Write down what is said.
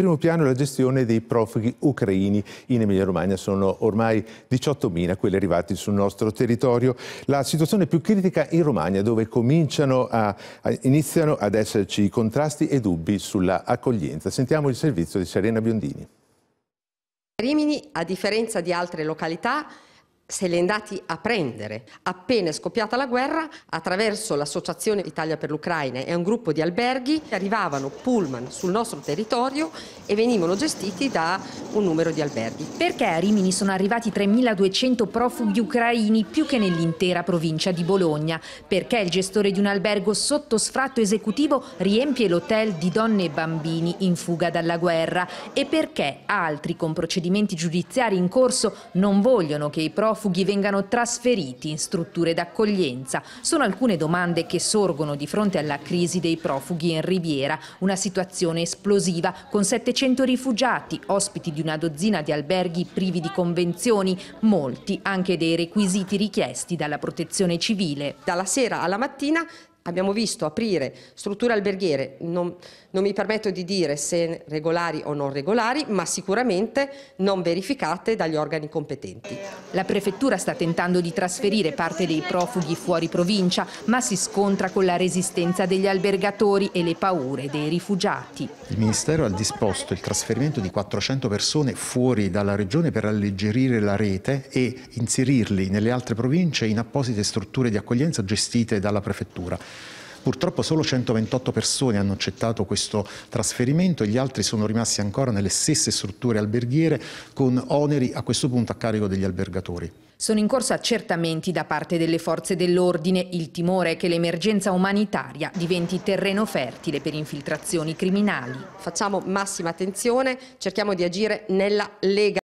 primo piano la gestione dei profughi ucraini in Emilia-Romagna. Sono ormai 18.000 quelli arrivati sul nostro territorio. La situazione più critica in Romagna, dove cominciano a, a, iniziano ad esserci contrasti e dubbi sulla accoglienza. Sentiamo il servizio di Serena Biondini. Rimini, a differenza di altre località, se li è andati a prendere. Appena è scoppiata la guerra, attraverso l'Associazione Italia per l'Ucraina e un gruppo di alberghi, arrivavano pullman sul nostro territorio e venivano gestiti da un numero di alberghi. Perché a Rimini sono arrivati 3.200 profughi ucraini più che nell'intera provincia di Bologna? Perché il gestore di un albergo sotto sfratto esecutivo riempie l'hotel di donne e bambini in fuga dalla guerra? E perché altri con procedimenti giudiziari in corso non vogliono che i profughi vengano trasferiti in strutture d'accoglienza? Sono alcune domande che sorgono di fronte alla crisi dei profughi in Riviera, una situazione esplosiva con 700 rifugiati, ospiti di di una dozzina di alberghi privi di convenzioni, molti anche dei requisiti richiesti dalla protezione civile. Dalla sera alla mattina Abbiamo visto aprire strutture alberghiere, non, non, mi permetto di dire se regolari o non regolari, ma sicuramente non verificate dagli organi competenti. La prefettura sta tentando di trasferire parte dei profughi fuori provincia, ma si scontra con la resistenza degli albergatori e le paure dei rifugiati. Il Ministero ha disposto il trasferimento di 400 persone fuori dalla regione per alleggerire la rete e inserirli nelle altre province in apposite strutture di accoglienza gestite dalla prefettura. Purtroppo solo 128 persone hanno accettato questo trasferimento e gli altri sono rimasti ancora nelle stesse strutture alberghiere con oneri a questo punto a carico degli albergatori. Sono in corso accertamenti da parte delle forze dell'ordine. Il timore è che l'emergenza umanitaria diventi terreno fertile per infiltrazioni criminali. Facciamo massima attenzione, cerchiamo di agire nella lega.